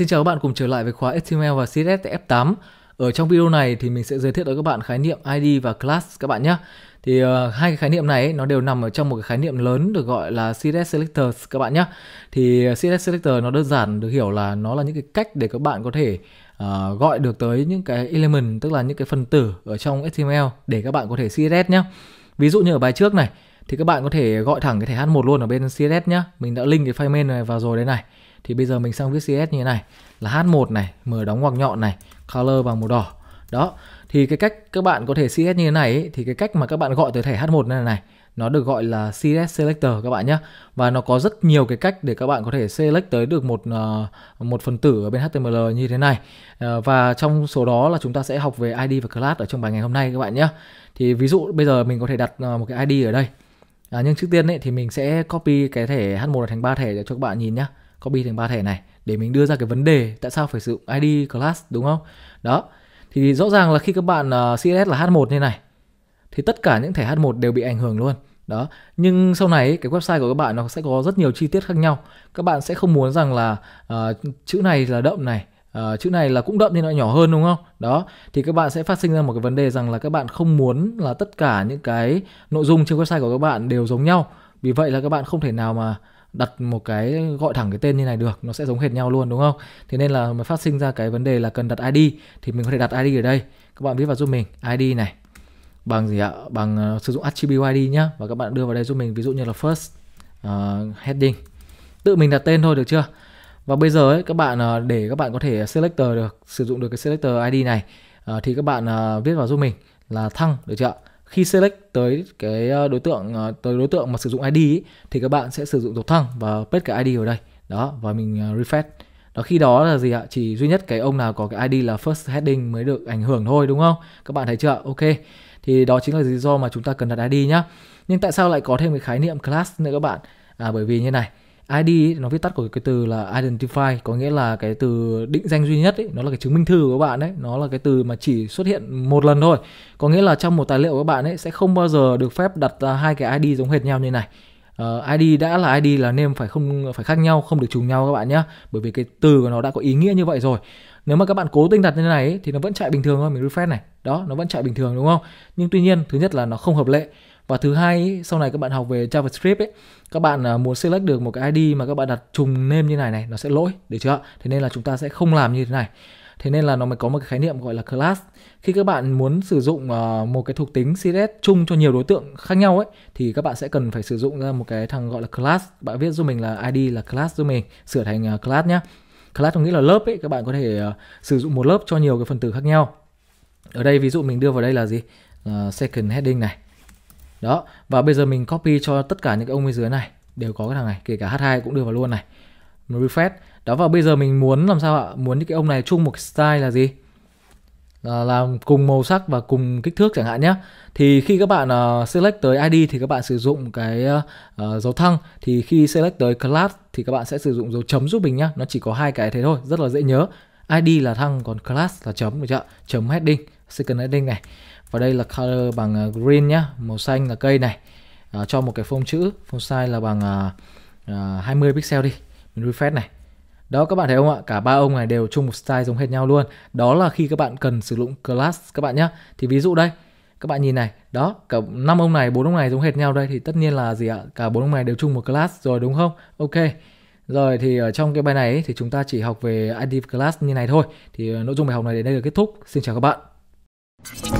Xin chào các bạn cùng trở lại với khóa HTML và CSS tại F8. Ở trong video này thì mình sẽ giới thiệu tới các bạn khái niệm ID và class các bạn nhé. Thì uh, hai cái khái niệm này ấy, nó đều nằm ở trong một cái khái niệm lớn được gọi là CSS selectors các bạn nhé. Thì ờ, CSS selector nó đơn giản được hiểu là nó là những cái cách để các bạn có thể uh, gọi được tới những cái element tức là những cái phần tử ở trong HTML để các bạn có thể CSS nhé. Ví dụ như ở bài trước này thì các bạn có thể gọi thẳng cái thẻ H1 luôn ở bên CSS nhé. Mình đã link cái file main này vào rồi đây này thì bây giờ mình sang viết CS như thế này là H1 này, mở đóng ngoặc nhọn này, color bằng màu đỏ. Đó, thì cái cách các bạn có thể CS như thế này ấy, thì cái cách mà các bạn gọi tới thẻ H1 này này nó được gọi là CS selector các bạn nhé và nó có rất nhiều cái cách để các bạn có thể select tới được một ờ, một phần tử ở bên HTML như thế này ờ, và trong số đó là chúng ta sẽ học về ID và class ở trong bài ngày hôm nay các bạn nhé thì ví dụ bây giờ mình có thể đặt ờ, một cái ID ở đây à, nhưng trước tiên ấy, thì mình sẽ copy cái thẻ H1 thành ba thẻ để cho các bạn nhìn nhé copy thành ba thẻ này để mình đưa ra cái vấn đề tại sao phải sử dụng ID class đúng không? Đó. Thì rõ ràng là khi các bạn uh, ờ, CSS là H1 như này thì tất cả những thẻ H1 đều bị ảnh hưởng luôn. Đó. Nhưng sau này cái website của các bạn nó sẽ có rất nhiều chi tiết khác nhau. Các bạn sẽ không muốn rằng là uh, chữ này là đậm này, uh, chữ này là cũng đậm nhưng nó nhỏ hơn đúng không? Đó. Thì các bạn sẽ phát sinh ra một cái vấn đề rằng là các bạn không muốn là tất cả những cái nội dung trên website của các bạn đều giống nhau. Vì vậy là các bạn không thể nào mà đặt một cái gọi thẳng cái tên như này được nó sẽ giống hệt nhau luôn đúng không thế nên là mới phát sinh ra cái vấn đề là cần đặt id thì mình có thể đặt id ở đây các bạn viết vào giúp mình id này bằng gì ạ bằng uh, sử dụng attribute id nhá và các bạn đưa vào đây giúp mình ví dụ như là first uh, heading tự mình đặt tên thôi được chưa và bây giờ ấy, các bạn uh, để các bạn có thể selector được sử dụng được cái selector id này uh, thì các bạn uh, viết vào giúp mình là thăng được chưa khi select tới cái ờ, đối tượng ờ, tới đối tượng mà sử dụng ID ý, thì các bạn sẽ sử dụng dấu thăng và paste cái ID ở đây đó và mình ờ, refresh đó khi đó là gì ạ chỉ duy nhất cái ông nào có cái ID là first heading mới được ảnh hưởng thôi đúng không các bạn thấy chưa ok thì đó chính là lý do mà chúng ta cần đặt ID nhá nhưng tại sao lại có thêm cái khái niệm class nữa các bạn à bởi vì như này ID ấy, nó viết tắt của cái từ là identify có nghĩa là cái từ định danh duy nhất ấy, nó là cái chứng minh thư của các bạn ấy, nó là cái từ mà chỉ xuất hiện một lần thôi. Có nghĩa là trong một tài liệu của các bạn ấy sẽ không bao giờ được phép đặt ra hai cái ID giống hệt nhau như này. Uh, ờ, ID đã là ID là name phải không phải khác nhau, không được trùng nhau các bạn nhé. Bởi vì cái từ của nó đã có ý nghĩa như vậy rồi. Nếu mà các bạn cố tình đặt như này ấy, thì nó vẫn chạy bình thường thôi, mình refresh này. Đó, nó vẫn chạy bình thường đúng không? Nhưng tuy nhiên, thứ nhất là nó không hợp lệ và thứ hai ý, sau này các bạn học về JavaScript ấy các bạn à, muốn select được một cái ID mà các bạn đặt trùng name như này này nó sẽ lỗi được chưa thế nên là chúng ta sẽ không làm như thế này thế nên là nó mới có một cái khái niệm gọi là class khi các bạn muốn sử dụng à, một cái thuộc tính CSS chung cho nhiều đối tượng khác nhau ấy thì các bạn sẽ cần phải sử dụng ra một cái thằng gọi là class bạn viết giúp mình là ID là class giúp mình sửa thành à, class nhé class có nghĩa là lớp ấy các bạn có thể sử dụng một lớp cho nhiều cái phần tử khác nhau ở đây ví dụ mình đưa vào đây là gì uh, second heading này đó và bây giờ mình copy cho tất cả những cái ông bên dưới này đều có cái thằng này kể cả h2 cũng đưa vào luôn này refresh đó và bây giờ mình muốn làm sao ạ muốn những cái ông này chung một style là gì là làm cùng màu sắc và cùng kích thước chẳng hạn nhé thì khi các bạn uh, select tới ID thì các bạn sử dụng cái uh, dấu thăng thì khi select tới class thì các bạn sẽ sử dụng dấu chấm giúp mình nhá nó chỉ có hai cái thế thôi rất là dễ nhớ ID là thăng còn class là chấm được chưa chấm heading second heading này và đây là color bằng à, green nhá màu xanh là cây này à, cho một cái phông chữ phông size là bằng à, à, 20 pixel đi mình refresh này đó các bạn thấy không ạ cả ba ông này đều chung một style giống hệt nhau luôn đó là khi các bạn cần sử dụng class các bạn nhá thì ví dụ đây các bạn nhìn này đó cả năm ông này bốn ông này giống hệt nhau đây thì tất nhiên là gì ạ cả bốn ông này đều chung một class rồi đúng không ok rồi thì ở trong cái bài này ấy, thì chúng ta chỉ học về id class như này thôi thì à, nội dung bài học này đến đây là kết thúc xin chào các bạn